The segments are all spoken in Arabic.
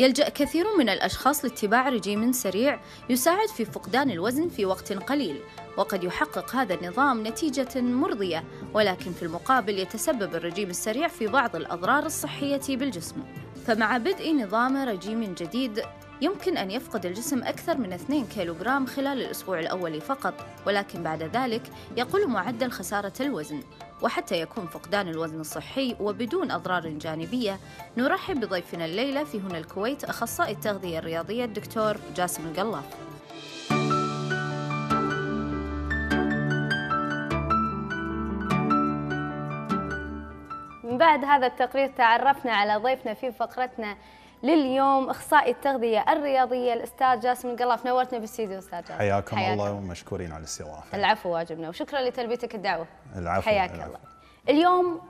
يلجأ كثير من الأشخاص لاتباع رجيم سريع يساعد في فقدان الوزن في وقت قليل وقد يحقق هذا النظام نتيجة مرضية ولكن في المقابل يتسبب الرجيم السريع في بعض الأضرار الصحية بالجسم فمع بدء نظام رجيم جديد يمكن أن يفقد الجسم أكثر من 2 كيلوغرام خلال الأسبوع الأول فقط ولكن بعد ذلك يقل معدل خسارة الوزن وحتى يكون فقدان الوزن الصحي وبدون أضرار جانبية نرحب بضيفنا الليلة في هنا الكويت أخصائي التغذية الرياضية الدكتور جاسم القلاف بعد هذا التقرير تعرفنا على ضيفنا في فقرتنا لليوم اخصائي التغذيه الرياضيه الاستاذ جاسم القلاف نورتنا بالاستديو استاذ جاسم حياكم, حياكم الله ومشكورين على الاستضافه العفو واجبنا وشكرا لتلبيتك الدعوه العفو حياك العفو. الله اليوم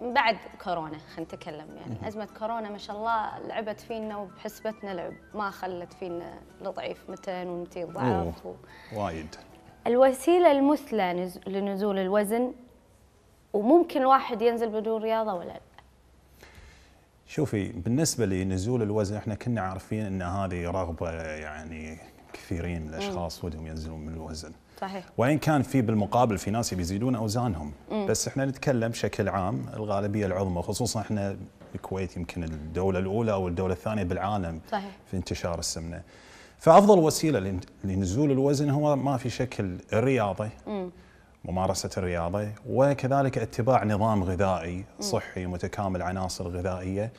بعد كورونا خلينا نتكلم يعني مم. ازمه كورونا ما شاء الله لعبت فينا وبحسبتنا لعب ما خلت فينا لضعيف متن و ضعف و... وايد الوسيله المثلى لنزول الوزن وممكن الواحد ينزل بدون رياضه ولا لا؟ شوفي بالنسبة لنزول الوزن احنا كنا عارفين ان هذه رغبة يعني كثيرين من الاشخاص ودهم ينزلون من الوزن. صحيح. وان كان في بالمقابل في ناس يزيدون اوزانهم، مم. بس احنا نتكلم بشكل عام الغالبية العظمى خصوصا احنا الكويت يمكن الدولة الأولى أو الدولة الثانية بالعالم صحيح. في انتشار السمنة. فأفضل وسيلة لنزول الوزن هو ما في شكل الرياضة. مم. ممارسة الرياضة وكذلك اتباع نظام غذائي صحي متكامل عناصر غذائية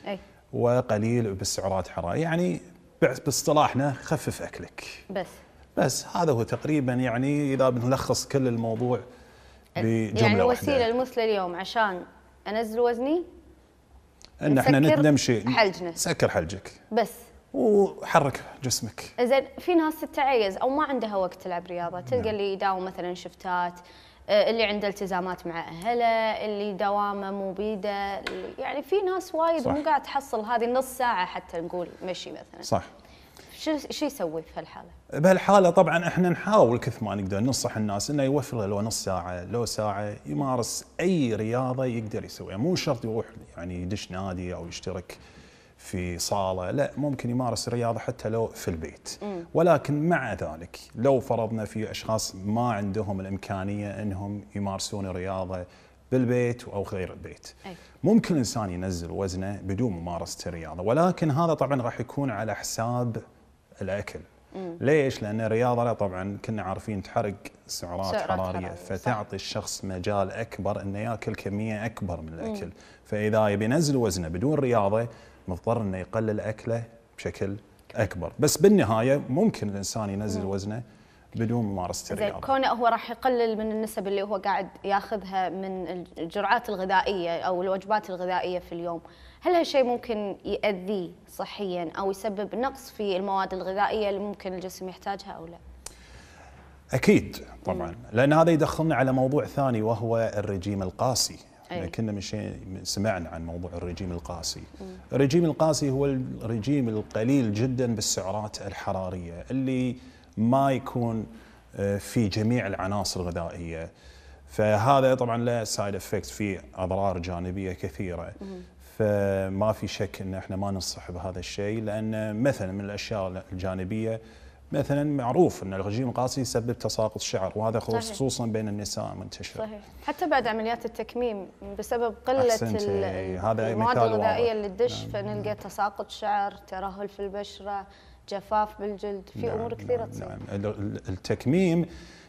وقليل بالسعرات الحرارية يعني باصطلاحنا خفف أكلك بس بس هذا هو تقريبا يعني إذا بنلخص كل الموضوع بجملة يعني الوسيلة المثلى اليوم عشان أنزل وزني ان احنا نمشي حلجنا سكر حلجك بس وحرك جسمك زين في ناس تتعيز او ما عندها وقت تلعب رياضه تلقى نعم. اللي يداوم مثلا شفتات آه، اللي عنده التزامات مع اهله اللي دوامه مو بيده يعني في ناس وايد مو قاعد تحصل هذه النص ساعه حتى نقول مشي مثلا صح شو يسوي في هالحاله؟ بهالحاله طبعا احنا نحاول كثر ما نقدر ننصح الناس انه يوفر له لو نص ساعه لو ساعه يمارس اي رياضه يقدر يسويها مو شرط يروح يعني يدش نادي او يشترك في صالة لا ممكن يمارس الرياضة حتى لو في البيت ولكن مع ذلك لو فرضنا في أشخاص ما عندهم الإمكانية أنهم يمارسون الرياضة بالبيت أو غير البيت ممكن الإنسان ينزل وزنه بدون ممارسة الرياضة ولكن هذا طبعا راح يكون على حساب الأكل مم. ليش؟ لأن الرياضة طبعا كنا عارفين تحرق سعرات, سعرات حرارية, فتعطي صح. الشخص مجال أكبر أنه يأكل كمية أكبر من الأكل مم. فإذا يبي ينزل وزنه بدون رياضة مضطر انه يقلل اكله بشكل اكبر بس بالنهايه ممكن الانسان ينزل وزنه بدون ممارسه الرياضه. كونه هو راح يقلل من النسب اللي هو قاعد ياخذها من الجرعات الغذائيه او الوجبات الغذائيه في اليوم، هل هالشيء ممكن يأذيه صحيا او يسبب نقص في المواد الغذائيه اللي ممكن الجسم يحتاجها او لا؟ اكيد طبعا، لان هذا يدخلنا على موضوع ثاني وهو الرجيم القاسي، أي. كنا مشي سمعنا عن موضوع الرجيم القاسي مم. الرجيم القاسي هو الرجيم القليل جدا بالسعرات الحرارية اللي ما يكون آه، في جميع العناصر الغذائية فهذا طبعا له سايد افكت في اضرار جانبيه كثيره فما في شك ان احنا ما ننصح بهذا الشيء لان مثلا من الاشياء الجانبيه مثلا معروف ان الرجيم القاسي يسبب تساقط الشعر وهذا صحيح. خصوصا بين النساء منتشر صحيح حتى بعد عمليات التكميم بسبب قله إيه، هذا المواد الغذائيه اللي تدش نعم. فنلقى تساقط شعر ترهل في البشره جفاف بالجلد في نعم امور نعم، كثيره تصير نعم التكميم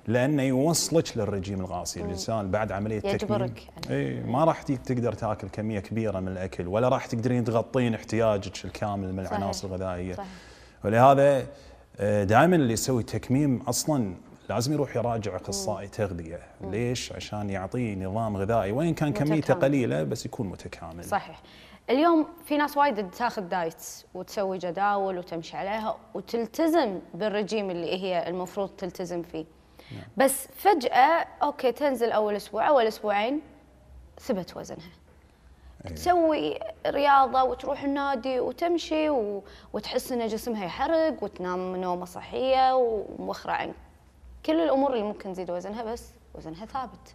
لانه يوصلك للرجيم القاسي الانسان بعد عمليه يجبرك يجبرك يعني. اي ما راح تقدر تاكل كميه كبيره من الاكل ولا راح تقدرين تغطين احتياجك الكامل من العناصر الغذائيه صحيح. ولهذا دائما اللي يسوي تكميم اصلا لازم يروح يراجع اخصائي تغذيه، ليش؟ عشان يعطيه نظام غذائي وان كان كميته قليله بس يكون متكامل. صحيح. اليوم في ناس وايد تاخذ دايتس وتسوي جداول وتمشي عليها وتلتزم بالرجيم اللي هي المفروض تلتزم فيه. نعم. بس فجاه اوكي تنزل اول اسبوع اول اسبوعين ثبت وزنها. أيوة. تسوي رياضه وتروح النادي وتمشي و... وتحس ان جسمها يحرق وتنام نومه صحيه وموخره عن كل الامور اللي ممكن تزيد وزنها بس وزنها ثابت.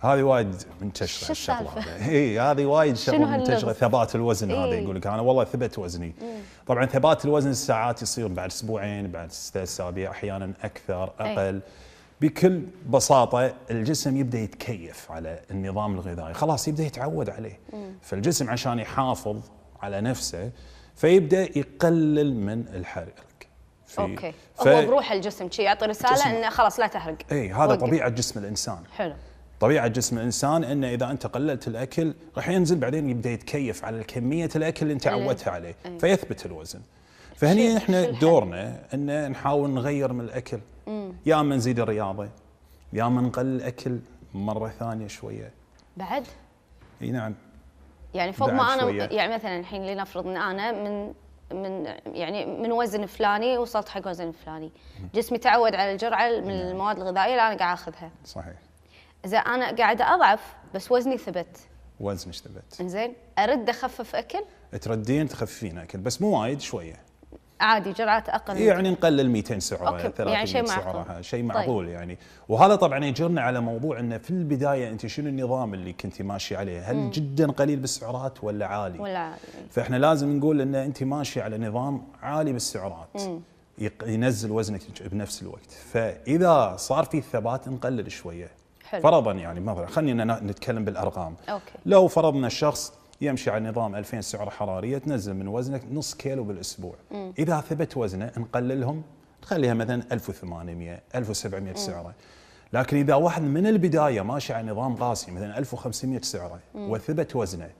هذه وايد منتشره الشغله اي هذه وايد شغله منتشره ثبات الوزن إيه؟ هذا يقول لك انا والله ثبت وزني مم. طبعا ثبات الوزن الساعات يصير بعد اسبوعين بعد ثلاث اسابيع احيانا اكثر اقل أي. بكل بساطه الجسم يبدا يتكيف على النظام الغذائي خلاص يبدا يتعود عليه فالجسم عشان يحافظ على نفسه فيبدا يقلل من الحرق في اوكي ف... هو بروح الجسم شي يعطي رساله الجسم. انه خلاص لا تحرق اي هذا وقف. طبيعه جسم الانسان حلو طبيعه جسم الانسان انه اذا انت قللت الاكل راح ينزل بعدين يبدا يتكيف على كميه الاكل اللي انت عودتها عليه أي. فيثبت الوزن فهني احنا دورنا ان نحاول نغير من الاكل يا اما نزيد الرياضه يا اما نقلل الاكل مره ثانيه شويه بعد؟ اي نعم يعني فوق ما انا شوية. يعني مثلا الحين لنفرض ان انا من من يعني من وزن فلاني وصلت حق وزن فلاني جسمي تعود على الجرعه من نعم. المواد الغذائيه اللي انا قاعد اخذها صحيح اذا انا قاعده اضعف بس وزني ثبت وزنك ثبت زين ارد اخفف اكل تردين تخففين اكل بس مو وايد شويه عادي جرعات اقل إيه، يعني نقلل 200 سعره أوكي. 300 يعني شيء معقول شيء طيب. معقول طيب. يعني وهذا طبعا يجرنا على موضوع انه في البدايه انت شنو النظام اللي كنت ماشي عليه هل مم. جدا قليل بالسعرات ولا عالي ولا عالي فاحنا لازم نقول ان انت ماشي على نظام عالي بالسعرات مم. ينزل وزنك بنفس الوقت فاذا صار في ثبات نقلل شويه حلو. فرضا يعني مثلا خلينا نتكلم بالارقام أوكي. لو فرضنا الشخص يمشي على نظام 2000 سعره حراريه تنزل من وزنك نص كيلو بالاسبوع مم. اذا ثبت وزنه نقللهم نخليها مثلا 1800 1700 سعره لكن اذا واحد من البدايه ماشي على نظام قاسي مثلا 1500 سعره مم. وثبت وزنه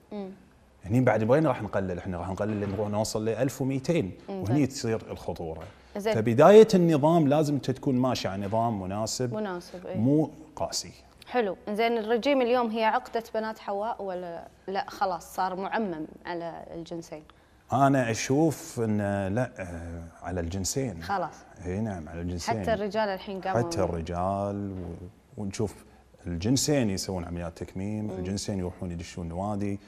هني بعد وين راح نقلل؟ احنا راح نقلل نروح نوصل ل 1200 وهني طيب. تصير الخطوره. زي. فبدايه النظام لازم انت تكون ماشي على نظام مناسب مناسب أيه. مو قاسي. حلو زين الرجيم اليوم هي عقدة بنات حواء ولا لا خلاص صار معمم على الجنسين انا اشوف ان لا آه، على الجنسين خلاص اي نعم على الجنسين حتى الرجال الحين قاموا حتى الرجال و... ونشوف الجنسين يسوون عمليات تكميم، مم. الجنسين يروحون يدشون نوادي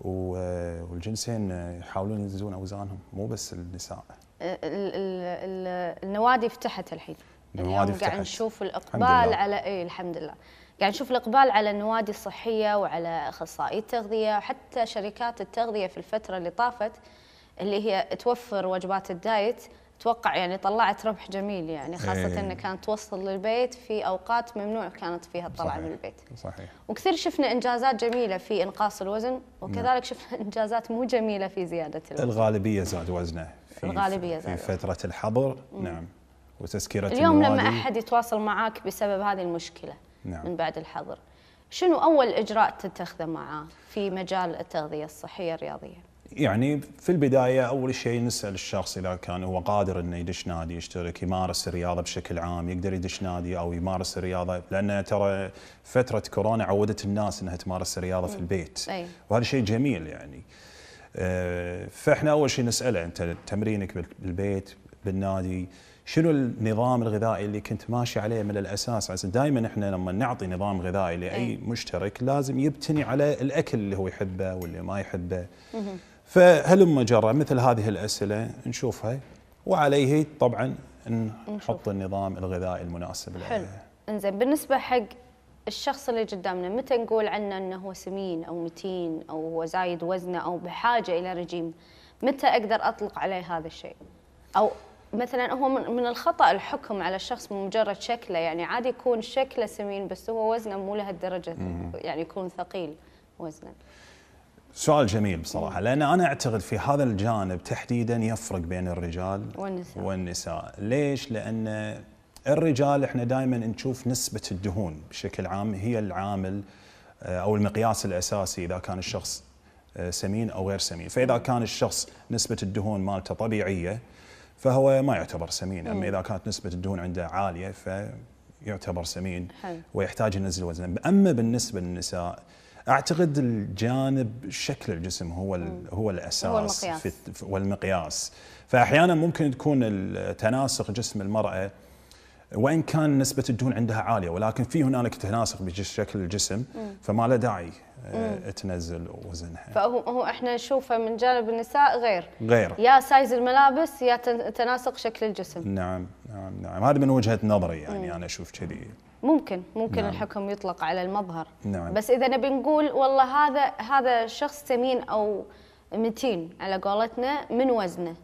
والجنسين يحاولون ينزلون اوزانهم مو بس النساء. آه، ال ال النوادي فتحت الحين. النوادي فتحت. قاعد نشوف الاقبال على اي الحمد لله. قاعد يعني نشوف الإقبال على النوادي الصحية وعلى أخصائي التغذية وحتى شركات التغذية في الفترة اللي طافت اللي هي توفر وجبات الدايت اتوقع يعني طلعت ربح جميل يعني خاصه أيه. انها كانت توصل للبيت في اوقات ممنوع كانت فيها الطلعه من البيت صحيح وكثير شفنا انجازات جميله في انقاص الوزن وكذلك نعم. شفنا انجازات مو جميله في زياده الوزن الغالبيه زاد وزنه في الغالبيه زاد في فتره الحظر نعم وتسكيره اليوم لما احد يتواصل معك بسبب هذه المشكله نعم. من بعد الحظر شنو أول إجراء تتخذه معاه في مجال التغذية الصحية الرياضية؟ يعني في البداية أول شيء نسأل الشخص إذا كان هو قادر أنه يدش نادي يشترك يمارس الرياضة بشكل عام يقدر يدش نادي أو يمارس الرياضة لأن ترى فترة كورونا عودت الناس أنها تمارس الرياضة في البيت أي. وهذا شيء جميل يعني آه، فإحنا أول شيء نسأله أنت تمرينك بالبيت بالنادي شنو النظام الغذائي اللي كنت ماشي عليه من الاساس دائما احنا لما نعطي نظام غذائي لاي إيه. مشترك لازم يبتني على الاكل اللي هو يحبه واللي ما يحبه فهلما جرى مثل هذه الاسئله نشوفها وعليه طبعا نحط النظام الغذائي المناسب حلو انزين بالنسبه حق الشخص اللي قدامنا متى نقول عنه انه هو سمين او متين او هو زايد وزنه او بحاجه الى رجيم متى اقدر اطلق عليه هذا الشيء او مثلا هو من الخطا الحكم على الشخص بمجرد شكله يعني عادي يكون شكله سمين بس هو وزنه مو لهالدرجه يعني يكون ثقيل وزنه سؤال جميل بصراحة لأن أنا أعتقد في هذا الجانب تحديدا يفرق بين الرجال والنساء, والنساء. ليش؟ لأن الرجال احنا دائما نشوف نسبة الدهون بشكل عام هي العامل آه، أو المقياس الأساسي إذا كان الشخص آه، سمين أو غير سمين فإذا كان الشخص نسبة الدهون مالته طبيعية فهو ما يعتبر سمين اما اذا كانت نسبه الدهون عنده عاليه فيعتبر سمين ويحتاج ينزل وزنه اما بالنسبه للنساء اعتقد الجانب شكل الجسم هو هو الاساس هو المقياس. في والمقياس فاحيانا ممكن تكون تناسق جسم المراه وان كان نسبه الدهون عندها عاليه ولكن في هنالك تناسق بشكل الجسم فما له داعي آه، تنزل وزنها فهو هو احنا نشوفه من جانب النساء غير غير يا سايز الملابس يا تناسق شكل الجسم نعم نعم نعم هذا من وجهه نظري يعني مم. انا اشوف كذي ممكن ممكن نعم. الحكم يطلق على المظهر نعم. بس اذا نبي نقول والله هذا هذا شخص سمين او متين على قولتنا من وزنه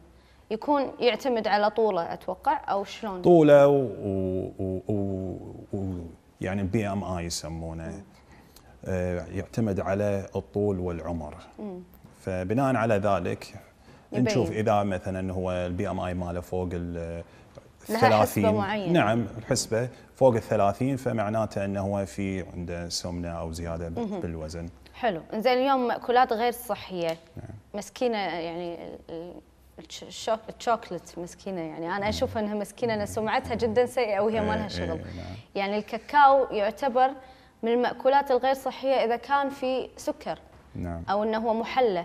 يكون يعتمد على طوله اتوقع او شلون؟ طوله و, و... و... و... يعني بي ام اي يسمونه آه، يعتمد على الطول والعمر فبناء على ذلك نشوف اذا مثلا هو البي ام اي ماله فوق ال 30 معينة. نعم الحسبه فوق ال 30 فمعناته انه هو في عنده سمنه او زياده مم. بالوزن حلو زين اليوم ماكولات غير صحيه نعم. مسكينه يعني الشوكلت مسكينه يعني انا اشوف انها مسكينه ان سمعتها جدا سيئه وهي ما لها إيه، إيه، شغل نعم. يعني الكاكاو يعتبر من المأكولات الغير صحيه اذا كان في سكر نعم او انه هو محلى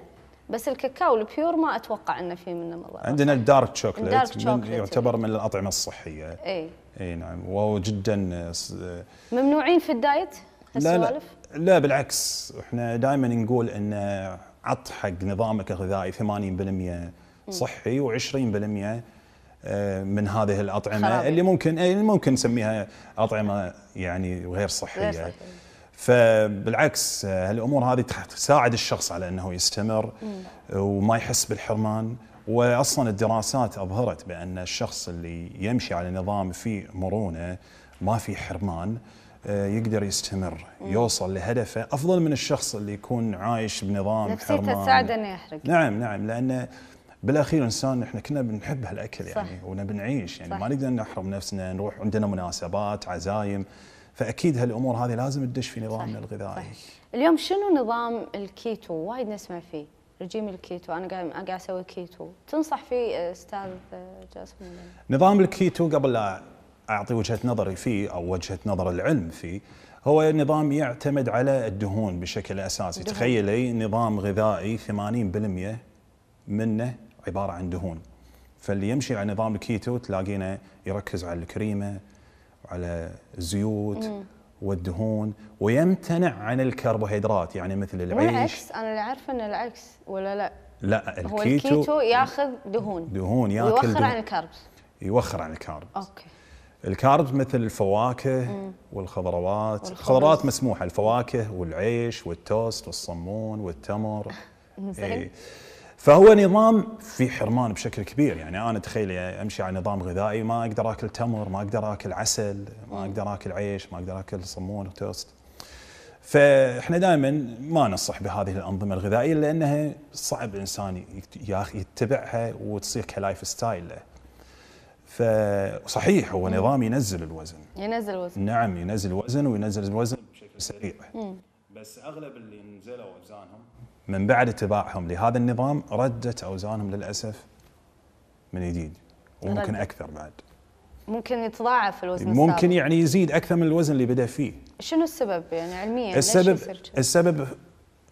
بس الكاكاو البيور ما اتوقع انه في منه مضر عندنا الدارك شوكليت يعتبر من الاطعمه الصحيه اي اي نعم وهو جدا آه، ممنوعين في الدايت لا لا لا بالعكس احنا دائما نقول ان عط حق نظامك الغذائي 80% صحي و20% آه، من هذه الاطعمه خرابي. اللي ممكن إيه، اللي ممكن نسميها اطعمه يعني غير صحيه غير صحيح. فبالعكس آه، هالامور هذه تساعد الشخص على انه يستمر وما يحس بالحرمان واصلا الدراسات اظهرت بان الشخص اللي يمشي على نظام فيه مرونه ما في حرمان آه، يقدر يستمر يوصل لهدفه افضل من الشخص اللي يكون عايش بنظام حرمان نفسيته تساعده انه يحرق نعم نعم لانه بالاخير انسان احنا كنا بنحب هالاكل يعني ونبي نعيش يعني صح. ما نقدر نحرم نفسنا نروح عندنا مناسبات عزايم فاكيد هالامور هذه لازم تدش في نظامنا الغذائي صح. اليوم شنو نظام الكيتو وايد نسمع فيه رجيم الكيتو انا قاعد قاعد اسوي كيتو تنصح فيه استاذ جاسم نظام الكيتو قبل لا اعطي وجهه نظري فيه او وجهه نظر العلم فيه هو نظام يعتمد على الدهون بشكل اساسي دهون. تخيلي نظام غذائي 80% منه عباره عن دهون فاللي يمشي على نظام الكيتو تلاقينا يركز على الكريمه وعلى الزيوت مم. والدهون ويمتنع عن الكربوهيدرات يعني مثل العيش والعكس انا اللي عارفه ان العكس ولا لا لا الكيتو هو الكيتو ياخذ دهون دهون ياكل يوخر دهون. عن الكاربس يوخر عن الكاربس اوكي الكارب مثل الفواكه مم. والخضروات الخضروات مسموحه الفواكه والعيش والتوست والصمون والتمر زين إيه. فهو نظام في حرمان بشكل كبير يعني انا تخيل امشي على نظام غذائي ما اقدر اكل تمر ما اقدر اكل عسل ما اقدر اكل عيش ما اقدر اكل صمون وتوست فاحنا دائما ما ننصح بهذه الانظمه الغذائيه لانها صعب الانسان يتبعها وتصير كلايف ستايل له فصحيح هو نظام ينزل الوزن ينزل الوزن نعم ينزل الوزن وينزل الوزن بشكل سريع بس اغلب اللي نزلوا اوزانهم من بعد اتباعهم لهذا النظام ردت اوزانهم للاسف من جديد وممكن اكثر بعد ممكن يتضاعف الوزن ممكن السابق. يعني يزيد اكثر من الوزن اللي بدا فيه شنو السبب يعني علميا السبب السبب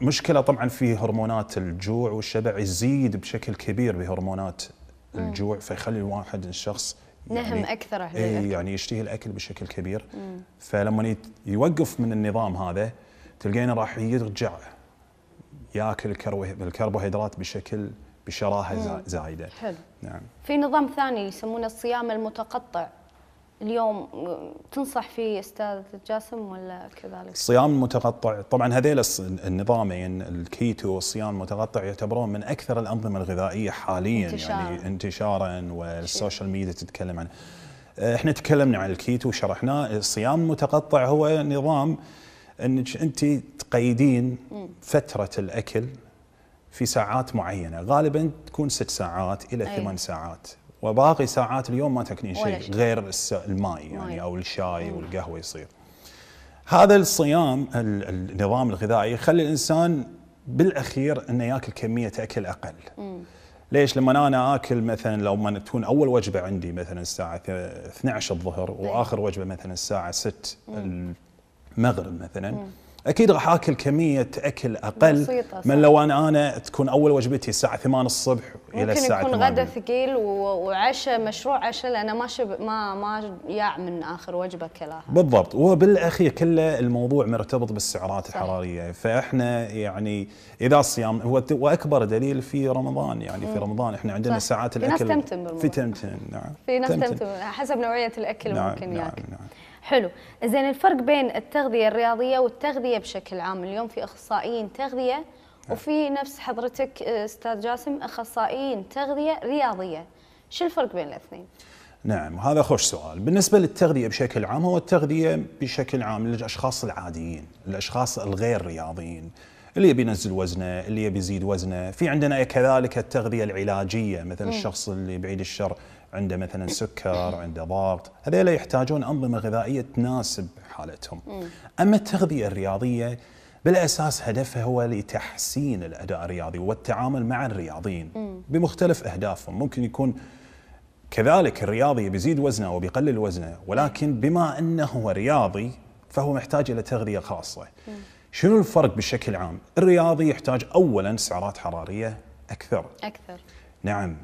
مشكله طبعا في هرمونات الجوع والشبع يزيد بشكل كبير بهرمونات الجوع فيخلي الواحد الشخص يعني نهم اكثر اي يعني يشتهي الاكل بشكل كبير فلما يوقف من النظام هذا تلقينه راح يرجع ياكل الكربوهيدرات بشكل بشراهه زايده. حلو. نعم. في نظام ثاني يسمونه الصيام المتقطع. اليوم تنصح فيه استاذ جاسم ولا كذلك؟ الصيام المتقطع طبعا هذيل النظامين الكيتو والصيام المتقطع يعتبرون من اكثر الانظمه الغذائيه حاليا انتشار. يعني انتشارا والسوشيال ميديا تتكلم عنه. احنا تكلمنا عن الكيتو وشرحناه، الصيام المتقطع هو نظام انك انت تقيدين فتره الاكل في ساعات معينه غالبا تكون ست ساعات الى أيه. ثمان ساعات وباقي ساعات اليوم ما تاكلين شيء غير الماء يعني او الشاي مم. والقهوه يصير هذا الصيام النظام الغذائي يخلي الانسان بالاخير انه ياكل كميه اكل اقل مم. ليش لما انا اكل مثلا لو ما تكون اول وجبه عندي مثلا الساعه 12 الظهر واخر وجبه مثلا الساعه 6 مغرب مثلا مم. اكيد راح اكل كميه اكل اقل بسيطة من لو انا انا تكون اول وجبتي الساعه 8 الصبح الى الساعه ممكن يكون غدا ثقيل وعشاء مشروع عشاء لانه ما شب ما ما ياع من اخر وجبه كلها بالضبط وبالاخير كله الموضوع مرتبط بالسعرات صحيح. الحراريه فاحنا يعني اذا الصيام هو واكبر دليل في رمضان يعني في رمضان احنا عندنا صح. ساعات الاكل في ناس تمتن بالموضوع. في تمتن نعم في ناس تمتن, تمتن. حسب نوعيه الاكل نعم ممكن نعم ياكل نعم. حلو زين الفرق بين التغذيه الرياضيه والتغذيه بشكل عام اليوم في اخصائيين تغذيه نعم. وفي نفس حضرتك آه، استاذ جاسم اخصائيين تغذيه رياضيه شو الفرق بين الاثنين نعم هذا خوش سؤال بالنسبة للتغذية بشكل عام هو التغذية بشكل عام للأشخاص العاديين الأشخاص الغير رياضيين اللي يبي ينزل وزنه اللي يبي يزيد وزنه في عندنا كذلك التغذية العلاجية مثل م. الشخص اللي بعيد الشر عنده مثلا سكر عنده ضغط هذول يحتاجون أنظمة غذائية تناسب حالتهم أما التغذية الرياضية بالاساس هدفها هو لتحسين الاداء الرياضي والتعامل مع الرياضيين بمختلف اهدافهم ممكن يكون كذلك الرياضي بيزيد وزنه وبيقلل وزنه ولكن بما انه هو رياضي فهو محتاج الى تغذيه خاصه شنو الفرق بشكل عام الرياضي يحتاج اولا سعرات حراريه اكثر اكثر نعم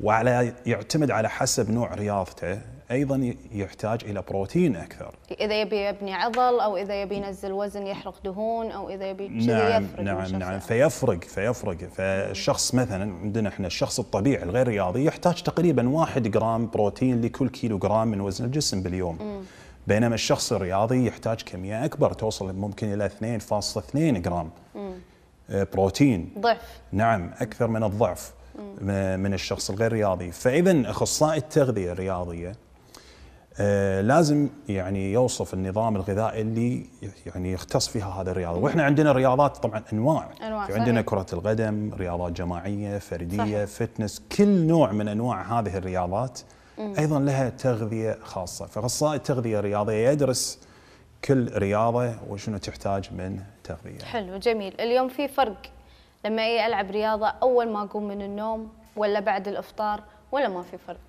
وعلى يعتمد على حسب نوع رياضته ايضا يحتاج الى بروتين اكثر اذا يبي يبني عضل او اذا يبي ينزل وزن يحرق دهون او اذا يبي نعم يفرق نعم نعم فيفرق فيفرق فالشخص مثلا عندنا احنا الشخص الطبيعي الغير رياضي يحتاج تقريبا 1 جرام بروتين لكل كيلو جرام من وزن الجسم باليوم مم. بينما الشخص الرياضي يحتاج كميه اكبر توصل ممكن الى 2.2 جرام مم. بروتين ضعف نعم اكثر من الضعف من الشخص الغير رياضي فاذا اخصائي التغذيه الرياضيه آه، لازم يعني يوصف النظام الغذائي اللي يعني يختص فيها هذا الرياضه، واحنا عندنا رياضات طبعا انواع, أنواع في يعني عندنا صحيح. كره القدم، رياضات جماعيه، فرديه، صحيح. فتنس، كل نوع من انواع هذه الرياضات ايضا لها تغذيه خاصه، فاخصائي التغذيه الرياضيه يدرس كل رياضه وشنو تحتاج من تغذيه. حلو جميل، اليوم في فرق لما اي العب رياضه اول ما اقوم من النوم ولا بعد الافطار ولا ما في فرق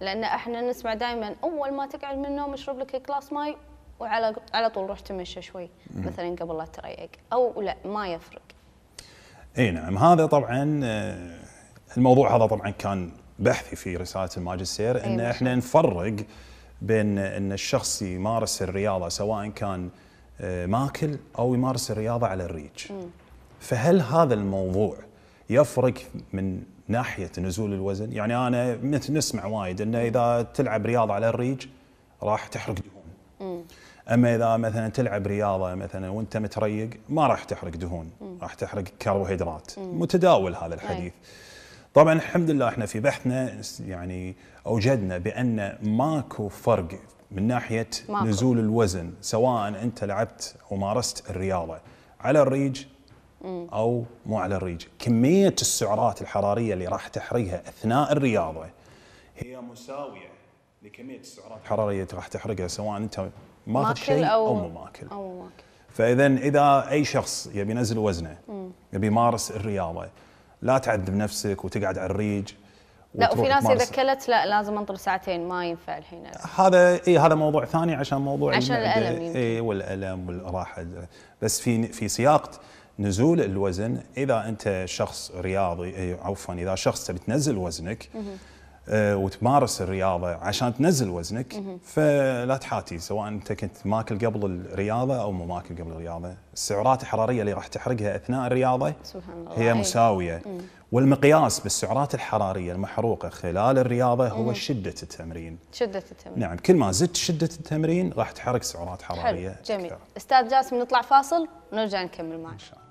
لان احنا نسمع دائما اول ما تقعد من النوم اشرب لك كلاس ماي وعلى على طول روح تمشى شوي مثلا قبل لا تريق او لا ما يفرق اي نعم هذا طبعا آه، الموضوع هذا طبعا كان بحثي في رساله الماجستير ان أيوة. احنا نفرق بين ان الشخص يمارس الرياضه سواء كان آه، ماكل او يمارس الرياضه على الريج. م. فهل هذا الموضوع يفرق من ناحيه نزول الوزن؟ يعني انا نسمع وايد انه اذا تلعب رياضه على الريج راح تحرق دهون. اما اذا مثلا تلعب رياضه مثلا وانت متريق ما راح تحرق دهون، راح تحرق كربوهيدرات، متداول هذا الحديث. طبعا الحمد لله احنا في بحثنا يعني اوجدنا بان ماكو فرق من ناحيه ماكو. نزول الوزن سواء انت لعبت ومارست الرياضه على الريج او مو على الريج كميه السعرات الحراريه اللي راح تحرقها اثناء الرياضه هي مساويه لكميه السعرات الحراريه اللي راح تحرقها سواء انت ماخذ شيء او, مو ماكل او ماكل فاذا اذا اي شخص يبي ينزل وزنه يبي يمارس الرياضه لا تعذب نفسك وتقعد على الريج لا وفي ناس اذا اكلت لا لازم انطر ساعتين ما ينفع الحين هذا اي هذا موضوع ثاني عشان موضوع عشان الالم اي والالم والراحه بس في في سياق نزول الوزن اذا انت شخص رياضي إيه، عفوا اذا شخص تبي تنزل وزنك آه، وتمارس الرياضه عشان تنزل وزنك فلا تحاتي سواء انت كنت ماكل قبل الرياضه او مو ماكل قبل الرياضه، السعرات الحراريه اللي راح تحرقها اثناء الرياضه سبحان الله هي إيه. مساويه والمقياس بالسعرات الحراريه المحروقه خلال الرياضه هو شده التمرين. شده التمرين. نعم كل ما زدت شده التمرين راح تحرق سعرات حراريه. حلو جميل. أكثر. استاذ جاسم نطلع فاصل ونرجع نكمل معك. ان شاء الله.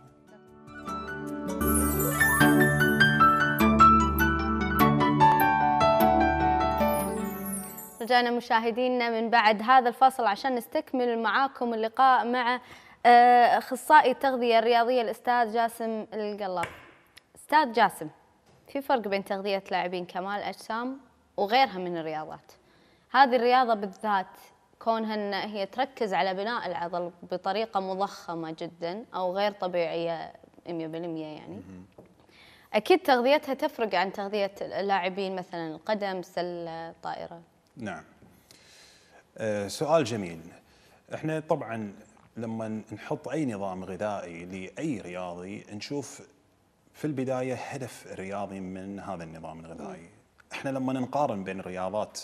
رجعنا مشاهدينا من بعد هذا الفاصل عشان نستكمل معاكم اللقاء مع آه، اخصائي التغذيه الرياضيه الاستاذ جاسم القلب استاذ جاسم في فرق بين تغذيه لاعبين كمال اجسام وغيرها من الرياضات. هذه الرياضه بالذات كونها ان هي تركز على بناء العضل بطريقه مضخمه جدا او غير طبيعيه 100% يعني اكيد تغذيتها تفرق عن تغذيه اللاعبين مثلا القدم سله الطائره نعم آه، سؤال جميل احنا طبعا لما نحط اي نظام غذائي لاي رياضي نشوف في البدايه هدف الرياضي من هذا النظام الغذائي احنا لما نقارن بين الرياضات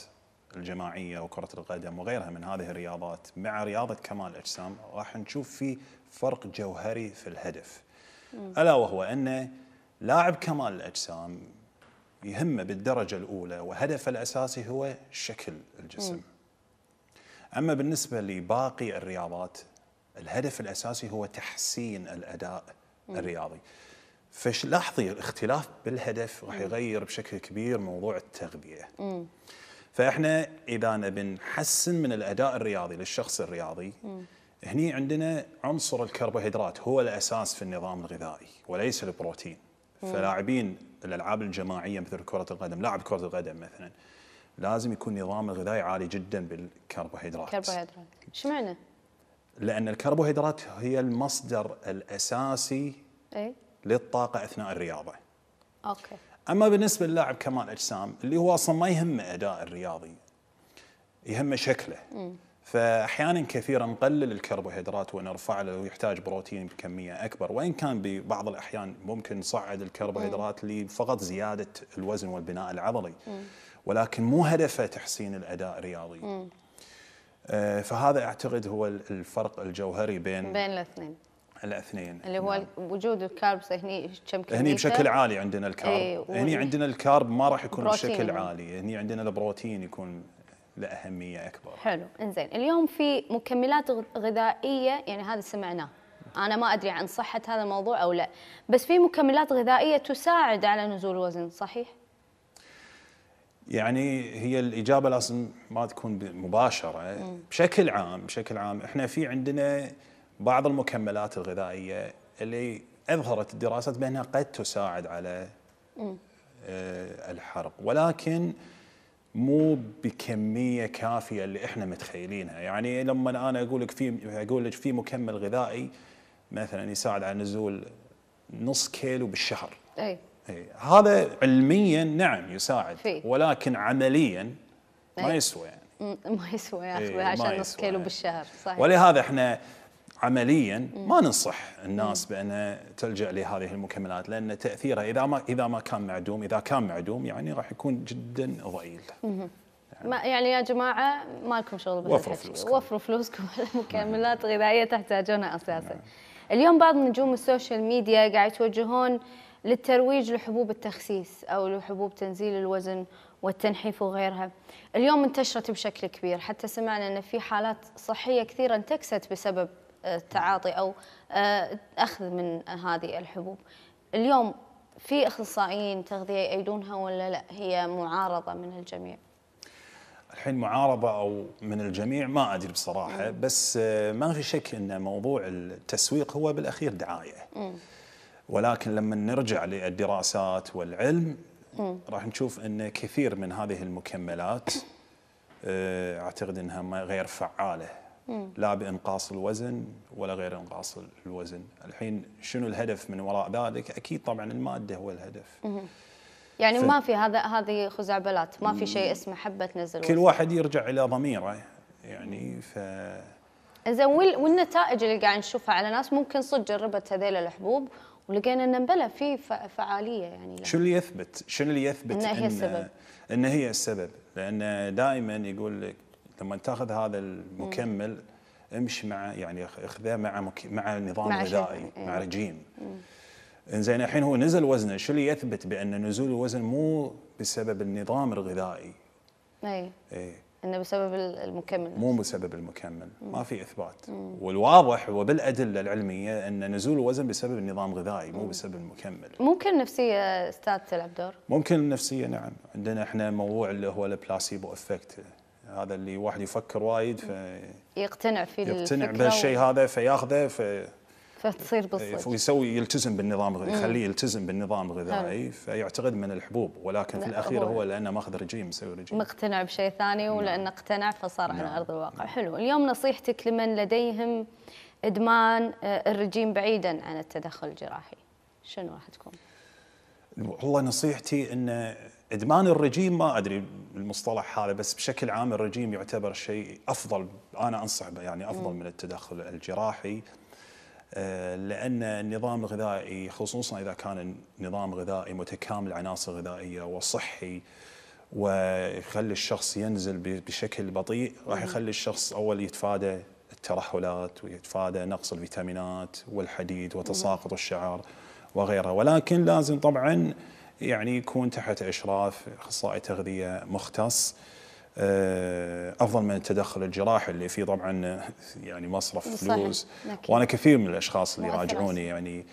الجماعيه وكره القدم وغيرها من هذه الرياضات مع رياضه كمال الاجسام راح نشوف في فرق جوهري في الهدف الا وهو ان لاعب كمال الاجسام يهمه بالدرجه الاولى وهدفه الاساسي هو شكل الجسم. اما بالنسبه لباقي الرياضات الهدف الاساسي هو تحسين الاداء الرياضي. فلاحظي الاختلاف بالهدف راح يغير بشكل كبير موضوع التغذيه. فاحنا اذا نبي نحسن من الاداء الرياضي للشخص الرياضي هني عندنا عنصر الكربوهيدرات هو الاساس في النظام الغذائي وليس البروتين فلاعبين الالعاب الجماعيه مثل كره القدم لاعب كره القدم مثلا لازم يكون نظام الغذائي عالي جدا بالكربوهيدرات كربوهيدرات شو معنى لان الكربوهيدرات هي المصدر الاساسي أي؟ للطاقه اثناء الرياضه اوكي اما بالنسبه للاعب كمال اجسام اللي هو اصلا ما يهمه اداء الرياضي يهمه شكله م. فاحيانا كثيرا نقلل الكربوهيدرات ونرفع له ويحتاج بروتين بكميه اكبر وان كان ببعض الاحيان ممكن نصعد الكربوهيدرات لفقط زياده الوزن والبناء العضلي ولكن مو هدفه تحسين الاداء الرياضي آه، فهذا اعتقد هو الفرق الجوهري بين بين الاثنين الاثنين اللي هو نعم. وجود الكاربس هني كم هني بشكل عالي عندنا الكارب ايه هني عندنا الكارب ما راح يكون بشكل عالي هني عندنا البروتين يكون لاهميه اكبر. حلو، انزين، اليوم في مكملات غذائيه يعني هذا سمعناه. انا ما ادري عن صحه هذا الموضوع او لا، بس في مكملات غذائيه تساعد على نزول الوزن، صحيح؟ يعني هي الاجابه لازم ما تكون مباشره، م. بشكل عام بشكل عام احنا في عندنا بعض المكملات الغذائيه اللي اظهرت الدراسات بانها قد تساعد على م. آه، الحرق، ولكن مو بكميه كافيه اللي احنا متخيلينها يعني لما انا اقول لك في اقول لك في مكمل غذائي مثلا يساعد على نزول نص كيلو بالشهر اي هذا علميا نعم يساعد في. ولكن عمليا ما يسوى يعني ما يسوى أخي عشان نص كيلو يعني. بالشهر صحيح ولهذا احنا عمليا ما ننصح الناس بانها تلجا لهذه المكملات لان تاثيرها اذا ما اذا ما كان معدوم اذا كان معدوم يعني راح يكون جدا ضئيل. يعني, يعني يا جماعه ما لكم شغل وفروا فلوسكم وفروا فلوسكم على نعم. مكملات غذائيه تحتاجونها اساسا. نعم. اليوم بعض نجوم السوشيال ميديا قاعد يتوجهون للترويج لحبوب التخسيس او لحبوب تنزيل الوزن والتنحيف وغيرها. اليوم انتشرت بشكل كبير، حتى سمعنا ان في حالات صحيه كثيره انتكست بسبب التعاطي أو آه، أخذ من هذه الحبوب اليوم في اخصائيين تغذيه يأيدونها ولا لا هي معارضه من الجميع؟ الحين معارضه او من الجميع ما ادري بصراحه مم. بس آه، ما في شك ان موضوع التسويق هو بالاخير دعايه. مم. ولكن لما نرجع للدراسات والعلم راح نشوف ان كثير من هذه المكملات آه، اعتقد انها غير فعاله لا بانقاص الوزن ولا غير انقاص الوزن الحين شنو الهدف من وراء ذلك اكيد طبعا الماده هو الهدف يعني ف... ما في هذا هذه خزعبلات ما في شيء اسمه حبه نزل كل واحد يرجع الى ضميره يعني ف زين والنتائج اللي قاعد نشوفها على ناس ممكن صدق جربت هذيل الحبوب ولقينا ان بلا في فعاليه يعني شو اللي يثبت؟ شنو اللي يثبت ان هي السبب؟ ان هي السبب لان دائما يقول لك لما تاخذ هذا المكمل امشي مع يعني اخذه مع مك... مع نظام مع غذائي مع, إيه. مع رجيم انزين الحين هو نزل وزنه شو اللي يثبت بان نزول الوزن مو بسبب النظام الغذائي اي اي انه بسبب المكمل مو بسبب المكمل مم. ما في اثبات مم. والواضح وبالادله العلميه ان نزول الوزن بسبب النظام الغذائي مو بسبب المكمل ممكن نفسيه استاذ تلعب دور ممكن النفسيه نعم عندنا احنا موضوع اللي هو البلاسيبو افكت هذا اللي واحد يفكر وايد في يقتنع في يقتنع بهالشيء هذا فياخذه في فتصير إيه، بالصدق ويسوي يلتزم بالنظام يخليه يلتزم بالنظام الغذائي نعم. فيعتقد من الحبوب ولكن في الاخير هو لانه ماخذ رجيم مسوي رجيم مقتنع بشيء ثاني نعم. ولانه اقتنع فصار على نعم. ارض الواقع حلو اليوم نصيحتك لمن لديهم ادمان آه، الرجيم بعيدا عن التدخل الجراحي شنو راح تكون؟ والله نصيحتي ان ادمان الرجيم ما ادري المصطلح هذا بس بشكل عام الرجيم يعتبر شيء افضل انا انصح به يعني افضل من التدخل الجراحي آه، لان النظام الغذائي خصوصا اذا كان نظام غذائي متكامل عناصر غذائيه وصحي ويخلي الشخص ينزل بشكل بطيء راح يخلي الشخص اول يتفادى الترهلات ويتفادى نقص الفيتامينات والحديد وتساقط الشعر وغيرها ولكن لازم طبعا يعني يكون تحت إشراف أخصائي تغذية مختص آه، افضل من التدخل الجراحي اللي فيه طبعا آه، يعني مصرف فلوس صحيح. وانا كثير من الاشخاص اللي يراجعوني يعني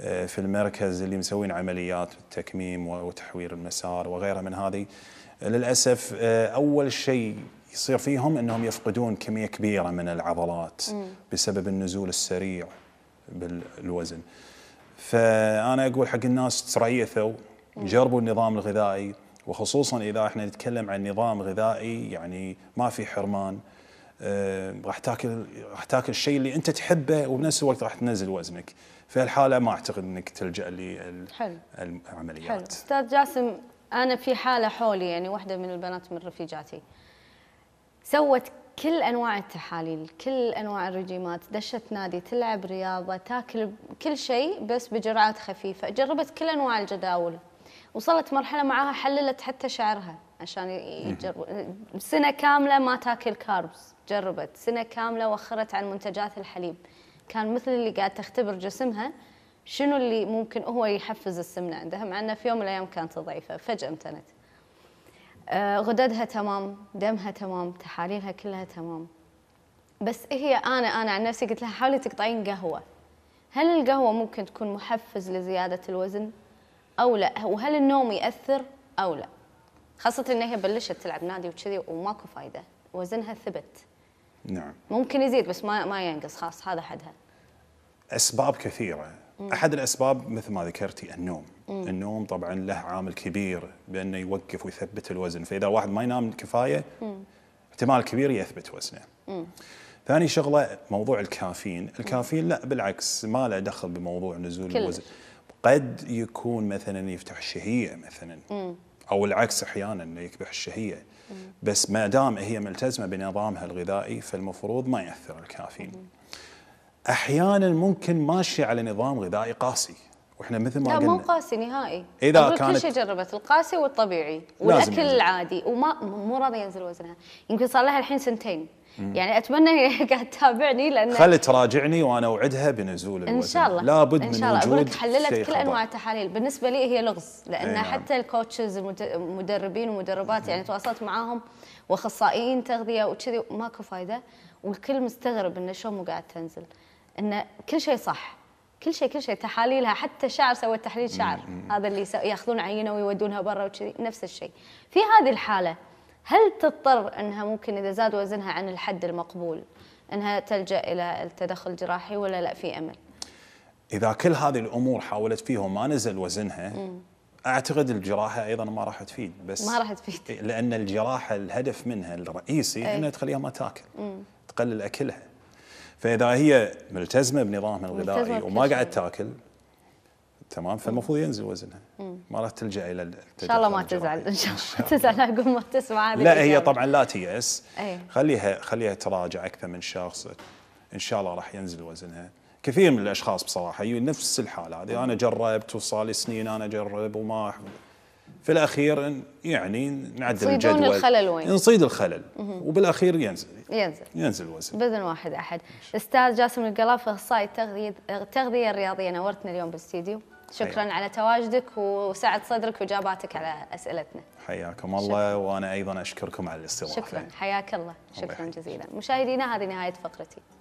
آه، في المركز اللي مسوين عمليات التكميم وتحوير المسار وغيرها من هذه للاسف اول شيء يصير فيهم انهم يفقدون كميه كبيره من العضلات بسبب النزول السريع بالوزن فانا اقول حق الناس تريثوا جربوا النظام الغذائي وخصوصا اذا احنا نتكلم عن نظام غذائي يعني ما في حرمان آه، راح تاكل راح تاكل الشيء اللي انت تحبه وبنفس الوقت راح تنزل وزنك في الحاله ما اعتقد انك تلجا للعمليات حلو استاذ جاسم انا في حاله حولي يعني واحده من البنات من رفيجاتي سوت كل انواع التحاليل كل انواع الرجيمات دشت نادي تلعب رياضه تاكل كل شيء بس بجرعات خفيفه جربت كل انواع الجداول وصلت مرحله معاها حللت حتى شعرها عشان يجرب سنه كامله ما تاكل كاربس جربت سنه كامله وخرت عن منتجات الحليب كان مثل اللي قاعد تختبر جسمها شنو اللي ممكن هو يحفز السمنه عندها مع انه في يوم من الايام كانت ضعيفه فجاه امتنت آه، غددها تمام دمها تمام تحاليلها كلها تمام بس هي انا انا عن نفسي قلت لها حاولي تقطعين قهوه هل القهوه ممكن تكون محفز لزياده الوزن او لا وهل النوم ياثر او لا خاصه ان هي بلشت تلعب نادي وكذي وماكو فايده وزنها ثبت نعم ممكن يزيد بس ما ما ينقص خلاص هذا حدها اسباب كثيره مم. احد الاسباب مثل ما ذكرتي النوم مم. النوم طبعا له عامل كبير بانه يوقف ويثبت الوزن فاذا واحد ما ينام كفايه مم. احتمال كبير يثبت وزنه مم. ثاني شغله موضوع الكافيين الكافيين لا بالعكس ما له دخل بموضوع نزول كلش. الوزن قد يكون مثلا يفتح الشهيه مثلا مم. او العكس احيانا انه يكبح الشهيه مم. بس ما دام هي ملتزمه بنظامها الغذائي فالمفروض ما ياثر الكافيين. احيانا ممكن ماشي على نظام غذائي قاسي واحنا مثل ما لا قلنا مو قاسي نهائي اذا كان كل شيء جربت القاسي والطبيعي والاكل العادي وما مو راضي ينزل وزنها يمكن صار لها الحين سنتين يعني اتمنى هي قاعد تتابعني لان خلي تراجعني وانا اوعدها بنزول الوزن ان شاء الله لابد من ان شاء الله اقول لك حللت كل انواع التحاليل بالنسبه لي هي لغز لان ايه نعم. حتى الكوتشز المدربين ومدربات يعني تواصلت معاهم واخصائيين تغذيه وكذي ماكو فايده والكل مستغرب انه شلون مو قاعد تنزل انه كل شيء صح كل شيء كل شيء تحاليلها حتى شعر سوى تحليل شعر هذا اللي ياخذون عينه ويودونها برا وكذي نفس الشيء في هذه الحاله هل تضطر انها ممكن اذا زاد وزنها عن الحد المقبول انها تلجا الى التدخل الجراحي ولا لا في امل؟ اذا كل هذه الامور حاولت فيها وما نزل وزنها مم. اعتقد الجراحه ايضا ما راح تفيد بس ما راح تفيد إيه، لان الجراحه الهدف منها الرئيسي أي. انها تخليها ما تاكل مم. تقلل اكلها فاذا هي ملتزمه بنظامها الغذائي وما قاعد تاكل تمام فالمفروض ينزل وزنها ما راح تلجا الى ان شاء الله ما تزعل ان شاء الله تزعل عقب ما تسمع هذه لا هي طبعا لا تيأس إيه. خليها خليها تراجع اكثر من شخص ان شاء الله راح ينزل وزنها كثير من الاشخاص بصراحه نفس الحاله هذه انا جربت وصار لي سنين انا اجرب وما أحب. في الاخير يعني نعدل الجدول الخلل وين نصيد الخلل وبالاخير ينزل ينزل ينزل الوزن باذن واحد احد استاذ جاسم القلاف اخصائي التغذيه التغذيه الرياضيه نورتنا اليوم بالاستديو شكرا حياك. على تواجدك وسعة صدرك واجاباتك على اسئلتنا. حياكم الله شكرا. وانا ايضا اشكركم على الاستضافه. شكرا حياك الله، شكرا الله جزيلا. مشاهدينا هذه نهايه فقرتي.